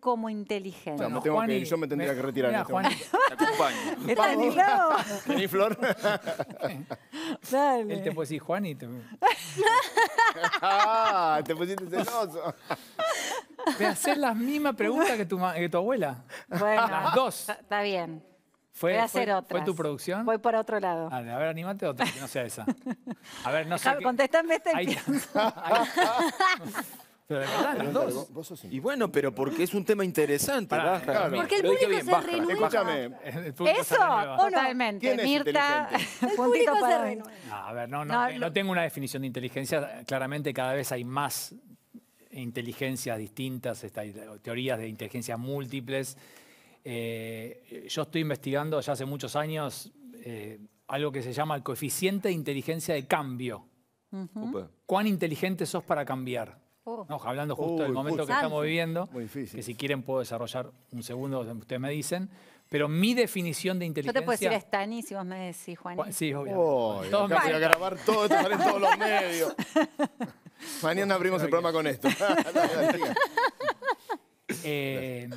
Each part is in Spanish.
como inteligente. Juan yo me tendría que retirar. Este Juan... ¿Estás Flor. Él te puede decir Juan y te... ah, te pusiste celoso. Te haces las mismas preguntas que tu, abuela. Bueno. Las dos. Está bien. Fue, hacer otra. ¿Fue tu producción? Voy por otro lado. Ah, a ver, anímate otra, que no sea esa. A ver, no sé. este. Y bueno, pero porque es un tema interesante. Porque el público se Escúchame. ¿Eso? Totalmente. Mirta. El público se renueva. No, a ver, no, tengo una definición de inteligencia. Claramente cada vez hay más inteligencias distintas, teorías de inteligencia múltiples. Eh, yo estoy investigando ya hace muchos años eh, algo que se llama el coeficiente de inteligencia de cambio. ¿Cuán inteligente sos para cambiar? Oh. hablando justo del momento que estamos viviendo, que si quieren puedo desarrollar un segundo, ustedes me dicen. Pero mi definición de inteligencia... Yo te puedo decir Stani vos me decís, Juan. Sí, obvio. Oh, voy a grabar todo esto, en todos los medios. Mañana abrimos el programa con esto. Eh,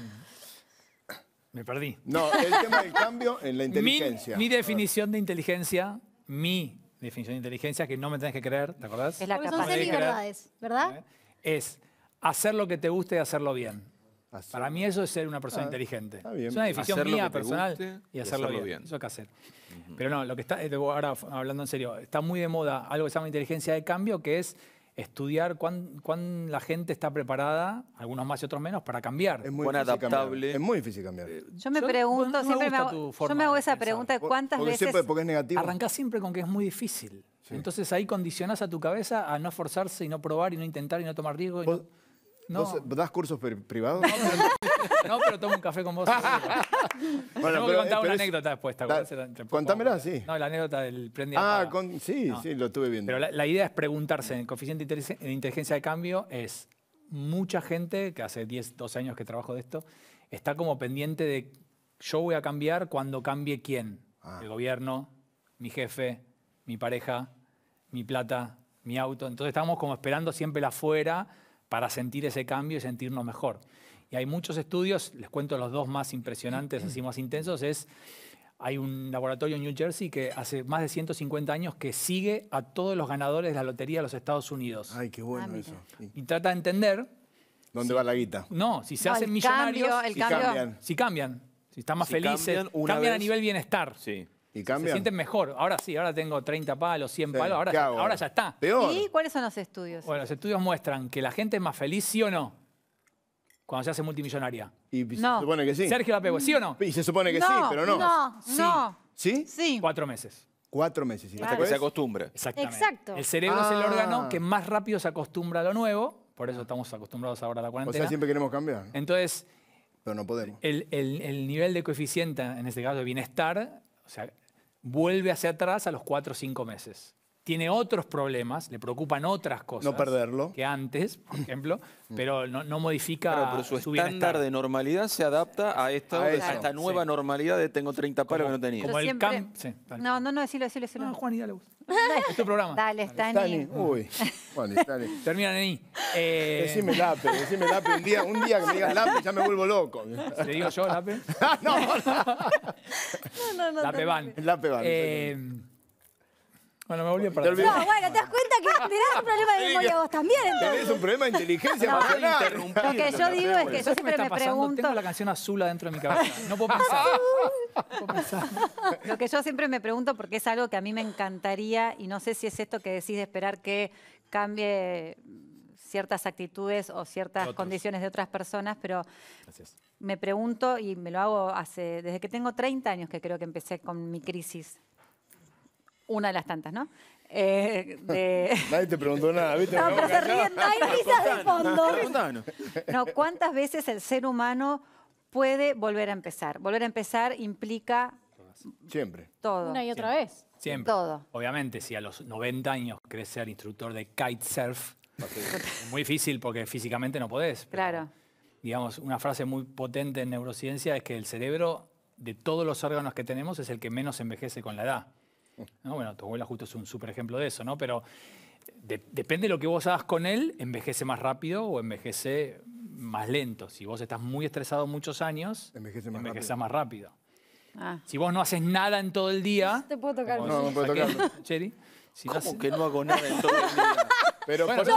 me perdí. No, el tema del cambio en la inteligencia. Mi, definición de inteligencia, mi definición de inteligencia, que no me tenés que creer, ¿te acordás? Es la capacidad. de verdades, ¿verdad? Eh, es hacer lo que te guste y hacerlo bien. Para mí eso es ser una persona ah, inteligente. Es una decisión mía personal y hacerlo, bien. Eso hay que hacer. Pero no, lo que está, eh, ahora hablando en serio, está muy de moda algo que se llama inteligencia de cambio, que es estudiar cuán, la gente está preparada, algunos más y otros menos, para cambiar. Es muy difícil adaptable. Cambiar. Es muy difícil cambiar. Eh, yo me pregunto, siempre me, yo me hago esa pregunta, ¿cuántas veces... siempre con que es muy difícil. Entonces ahí condicionas a tu cabeza a no forzarse y no probar y no intentar y no tomar riesgo. Eh, ¿Das cursos privados? No pero, tomo un café con vos. bueno, Tengo que eh, contar una anécdota después. contámela, sí. No, la anécdota del prendía. Ah, sí, sí, lo estuve viendo. Pero la, idea es preguntarse, el coeficiente de inteligencia de cambio es mucha gente, que hace 10, 12 años que trabajo de esto, está como pendiente de yo voy a cambiar cuando cambie quién. Ah. El gobierno, mi jefe, mi pareja, mi plata, mi auto. Entonces estábamos como esperando siempre la fuera para sentir ese cambio y sentirnos mejor. Y hay muchos estudios, les cuento los dos más impresionantes, así más intensos, es hay un laboratorio en New Jersey que hace más de 150 años que sigue a todos los ganadores de la lotería de los Estados Unidos. Ay, qué bueno ah, eso. Y trata de entender... ¿Dónde va la guita? No, si se hacen millonarios... si cambian. Si cambian. Si están más felices. cambian a nivel bienestar. Sí. ¿Y Se sienten mejor. Ahora sí, ahora tengo 30 palos, 100 palos, ahora, ya, está. Peor. ¿Y cuáles son los estudios? Bueno, los estudios muestran que la gente es más feliz, sí o no, cuando se hace multimillonaria. Y se supone que sí. Sergio Lapego, ¿sí o no? Y se supone que sí, pero no. No, sí. no. ¿Sí? Sí. Cuatro meses. Cuatro meses. Hasta que se acostumbre. Exactamente. Exacto. El cerebro es el ah. órgano que más rápido se acostumbra a lo nuevo. Por eso estamos acostumbrados ahora a la cuarentena. O sea, siempre queremos cambiar. Entonces... Pero no podemos. El, el nivel de coeficiente, en este caso de bienestar, o sea, vuelve hacia atrás a los cuatro o cinco meses. Tiene otros problemas, le preocupan otras cosas. No perderlo. Que antes, por ejemplo, mm. pero no, modifica claro, pero su, estándar de normalidad se adapta a esta, esta nueva normalidad de tengo 30 palos que no tenía. Como el no, no, no, decirlo, decilo. No, Juan, y dale es tu programa. Dale, Stani. Uy, bueno, dale. Termina en eh, Decime Lape, decime Lape. Un día, un día que me digas Lape ya me vuelvo loco. ¿Le digo yo Lape? Ah, no, no, no. Lape van. Lape van. Eh, bueno, me volví para No, bueno, te das cuenta que es un problema de memoria vos también, Es Tenés un problema de inteligencia Lo que yo digo es que yo siempre me, me pregunto... Tengo la canción azul adentro de mi cabeza. No puedo pensar. Lo que yo siempre me pregunto, porque es algo que a mí me encantaría, y no sé si es esto que decís de esperar que cambie ciertas actitudes o ciertas condiciones de otras personas, pero me pregunto, y me lo hago hace, desde que tengo 30 años que creo que empecé con mi crisis, una de las tantas, ¿no? Eh, Nadie te preguntó nada, ¿viste? No, se ríen, hay risas de fondo. ¿cuántas veces el ser humano puede volver a empezar. Volver a empezar implica Siempre. Todo. Una y otra vez. Siempre. Todo. Obviamente, si a los 90 años querés ser instructor de kitesurf, es muy difícil porque físicamente no podés. claro. Digamos, una frase muy potente en neurociencia es que el cerebro, de todos los órganos que tenemos, es el que menos envejece con la edad. Bueno, tu abuela justo es un súper ejemplo de eso, ¿no? Pero depende de lo que vos hagas con él, envejece más rápido o envejece más lento. Si vos estás muy estresado muchos años, envejece más rápido. Ah. Si vos no haces nada en todo el día... Te puedo tocar. No, no puedo tocar. Cheri, si ¿Cómo no que no hago nada en todo el día? Pero bueno, sos,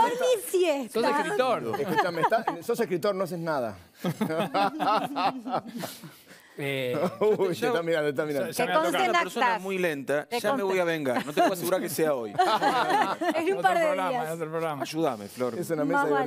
sos escritor. Escúchame, sos escritor, no haces nada. Eh, Uy, yo, está mirando, está mirando. Ya, me una persona muy lenta, ya me voy a vengar. No te puedo asegurar que sea hoy. es un par de programa, días. Ayúdame, Flor. Es una mesa